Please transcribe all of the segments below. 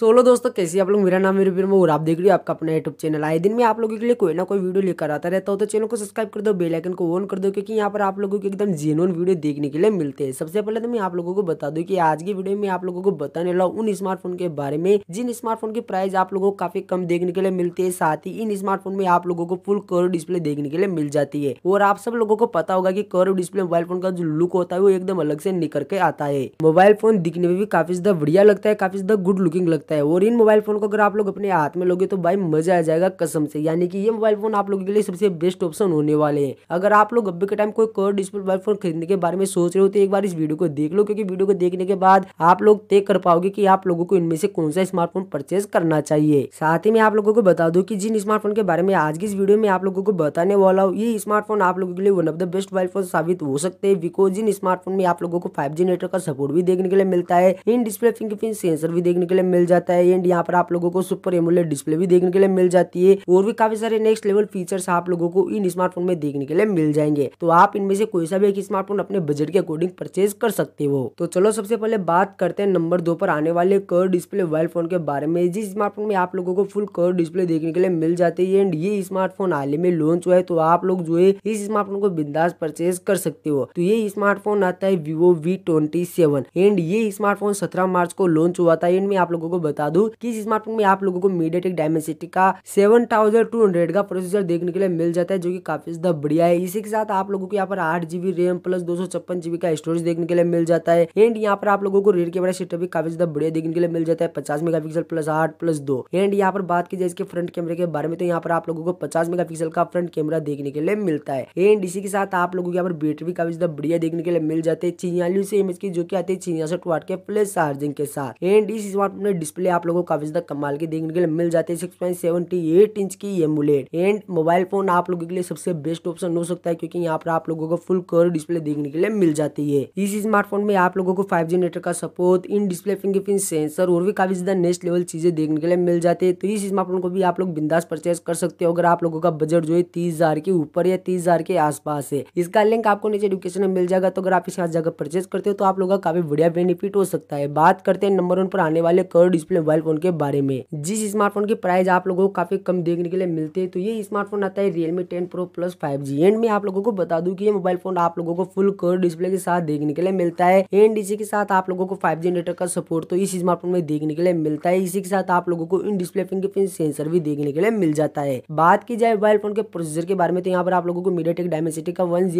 solo दोस्तों कैसे आप लोग मेरा नाम मेरे फिर और आप देख रहे हो आपका अपना यूट्यूब चैनल आए दिन में आप लोगों के लिए कोई ना कोई वीडियो लेकर आता रहता हूँ तो चैनल को सब्सक्राइब कर दो बेल आइकन को ऑन कर दो क्योंकि यहाँ पर आप लोगों को एकदम जेनुअन वीडियो देखने के लिए मिलते हैं सबसे पहले तो मैं आप लोगों को बता दूँ की आज की वीडियो में आप लोगों को बताने लगा उन स्मार्टफोन के बारे में जिन स्मार्टफोन की प्राइस आप लोगों को काफी कम देखने के लिए मिलती है साथ ही इन स्मार्टफोन में आप लोगों को फुल कर्व डिस्प्ले देखने के लिए मिल जाती है और आप सब लोगों को पता होगा की कर्व डिस्प्ले मोबाइल फोन का जो लुक होता है वो एकदम अलग से निकल के आता है मोबाइल फोन दिखने में भी काफी ज्यादा बढ़िया लगता है काफी ज्यादा गुड लुकिंग लगता है सकता है और इन मोबाइल फ़ोन को अगर आप लोग अपने हाथ में लोगे तो भाई मजा आ जाएगा कसम से यानी कि ये मोबाइल फ़ोन आप लोगों के लिए सबसे बेस्ट ऑप्शन होने वाले हैं अगर आप लोग अभी के टाइम कोई कर डिस्प्ले मोबाइल फ़ोन खरीदने के बारे में सोच रहे हो तो एक बार इस वीडियो को देख लो क्योंकि वीडियो को देखने के बाद आप लोग तय कर पाओगे की आप लोगों को इनमें से कौन सा स्मार्टफोन परचेज करना चाहिए साथ ही मैं आप लोगों को बता दू की जिन स्मार्टफोन के बारे में आज की इस वीडियो में आप लोगों को बताने वाला हूँ ये स्मार्टफोन आप लोगों के लिए one of the best mobile phone साबित हो सकते हैं बिकॉज इन स्मार्टफोन में आप लोगों को फाइव नेटवर्क का सपोर्ट भी देखने के लिए मिलता है इन डिस्प्ले फिंग सेंसर भी देखने के लिए मिल जाता है एंड यहाँ पर आप लोगों को सुपर एमुलेट डिस्प्ले भी देखने के लिए मिल जाती है और भी काफी सारे नेक्स्ट लेवल फीचर्स आप लोगों को इन स्मार्टफोन में देखने के लिए मिल जाएंगे तो आप इनमें से कोई सा भी एक स्मार्टफोन अपने बजट के अकॉर्डिंग परचेज कर सकते हो तो चलो सबसे पहले बात करते हैं नंबर दो पर आने वाले कर डिस्प्ले मोबाइल फोन के बारे में जिस स्मार्टफोन में आप लोगों को फुल कर डिस्प्ले देखने के लिए मिल जाती है एंड ये स्मार्टफोन हाल ही में लॉन्च हुआ है तो आप लोग जो है इस स्मार्टफोन को बिंदास परचेज कर सकते हो तो ये स्मार्टफोन आता है Vivo V twenty seven and ये स्मार्टफोन सत्रह मार्च को लॉन्च हुआ था एंड में आप लोगों को बता दू की स्मार्टफोन में आप लोगों को मीडियाटेक डायमेंसिटी का सेवन थाउजेंड का प्रोसेसर देखने के लिए मिल जाता है जो की काफी ज्यादा बढ़िया है इसी के साथ आप लोगों को यहाँ पर आठ जीबी रैम प्लस दो जीबी का स्टोरेज देखने के लिए मिल जाता है एंड यहाँ पर आप लोगों को रेड कैमरा सेटअप भी काफी ज्यादा बढ़िया देखने के लिए मिल जाता है पचास मेगा प्लस आठ प्लस दो एंड यहाँ पर बात की जाए इसके फ्रंट कैमरे के बारे में तो यहाँ पर आप लोगों को पचास मेगा का फ्रंट कैमरा देखने के लिए मिलता है एंड इसी के साथ आप लोगों को यहाँ पर बैटरी भी काफी ज्यादा बढ़िया देखने के लिए मिल जाते हैं छियालीस एम की जो की आती है छियासठ वाट के प्लस चार्जिंग के साथ एंड इस स्मार्टफोन में डिस्प्ले आप लोगों को काफी ज्यादा कमाल की देखने के लिए मिल जाती है six point seventy eight inch की एमुलेट एंड मोबाइल फोन आप लोगों के लिए सबसे बेस्ट ऑप्शन हो सकता है क्योंकि यहाँ पर आप लोगों को फुल कर डिस्प्ले देखने के लिए मिल जाती है इस स्मार्टफोन में आप लोगों को फाइव जी नेटवर्क का support in display fingerprint sensor और भी काफी ज्यादा नेक्स्ट लेवल चीजें देखने के लिए मिल जाती है तो इस स्मार्टफोन को भी आप लोग बिंदास परचेज कर सकते हो अगर आप लोगों का बजट जो है तीस हजार के ऊपर या तीस हजार के आसपास है इसका लिंक आपको नीचे डिस्क्रिप्शन में मिल जाएगा तो अगर आप इसे जगह परचेज करते हो तो आप लोगों का काफी बढ़िया बेनिफिट हो सकता है बात करते हैं नंबर वन पर आने वाले कर्ड डिस्प्ले मोबाइल फोन के बारे में जिस स्मार्टफोन की प्राइस आप लोगों को काफी कम देखने के लिए मिलते हैं तो ये स्मार्टफोन आता है Realme ten pro plus five G and में आप लोगों को बता दू की ये मोबाइल फोन आप लोगों को फुल कर डिस्प्ले के साथ देखने के लिए मिलता है एंड इसी के साथ आप लोगों को फाइव जी नेटवर्क का सपोर्ट तो इस स्मार्टफोन में देखने के लिए मिलता है इसी के साथ आप लोगों को इन डिस्प्ले फिंगरप्रिंट सेंसर भी देखने के लिए मिल जाता है बात की जाए मोबाइल फोन के प्रोसेसर के बारे में तो यहाँ पर आप लोगों को मीडिया डायमेंसिटी का वन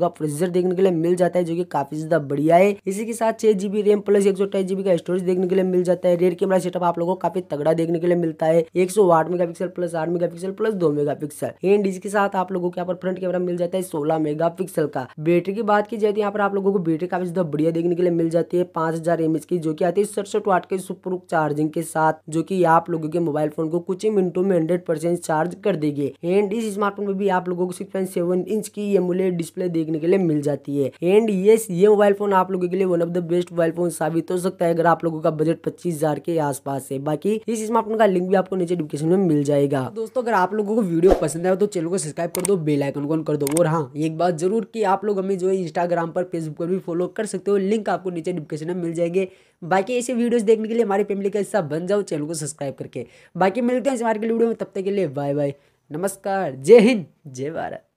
का प्रोसेसर देखने के लिए मिल जाता है जो की काफी ज्यादा बढ़िया है इसी के साथ छह जीबी रैम प्लस एक का स्टोरेज देखने के लिए मिल जाता है रेड कैमरा सेटअप आप लोगों को काफी तगड़ा देखने के लिए मिलता है एक सौ आठ मेगा पिक्सल प्लस आठ मेगा पिक्सल प्लस दो मेगा पिक्सल एंड इसके साथ आप लोगों को यहाँ पर फ्रंट कैमरा मिल जाता है सोलह मेगा पिक्सल का बैटरी की बात की जाए तो यहाँ पर आप लोगों को बैटरी काफी ज्यादा बढ़िया देखने के लिए मिल जाती है पांच हजार एमएच की जो की आती है सड़सठ वाट के सुपर चार्जिंग के साथ जो की आप लोगों के मोबाइल फोन को कुछ ही मिनटों में हंड्रेड परसेंट चार्ज कर देगी एंड इस स्मार्टफोन में भी आप लोगों को सिक्स पॉइंट सेवन इंच की एमुले डिस्प्ले देखने के लिए मिल जाती है एंड ये मोबाइल फोन आप लोगों के लिए one of the best mobile phone साबित हो सकता है अगर आप लोगों का बजट पच्चीस हजार के आसपास से बाकी इस स्मार्टफोन का लिंक भी आपको नीचे डिस्क्रिप्शन में मिल जाएगा दोस्तों अगर आप लोगों को वीडियो पसंद आए तो चैनल को सब्सक्राइब कर दो बेलाइकन आइकन को कर दो और हाँ एक बात जरूर की आप लोग हमें जो है इंस्टाग्राम पर फेसबुक पर भी फॉलो कर सकते हो लिंक आपको नीचे डिस्क्रिप्शन में मिल जाएंगे बाकी ऐसे वीडियोस देखने के लिए हमारी फैमिली का हिस्सा बन जाओ चैनल को सब्सक्राइब करके बाकी मिलते हैं इस हमारे वीडियो में तब तक के लिए बाय बाय नमस्कार जय हिंद जय भारत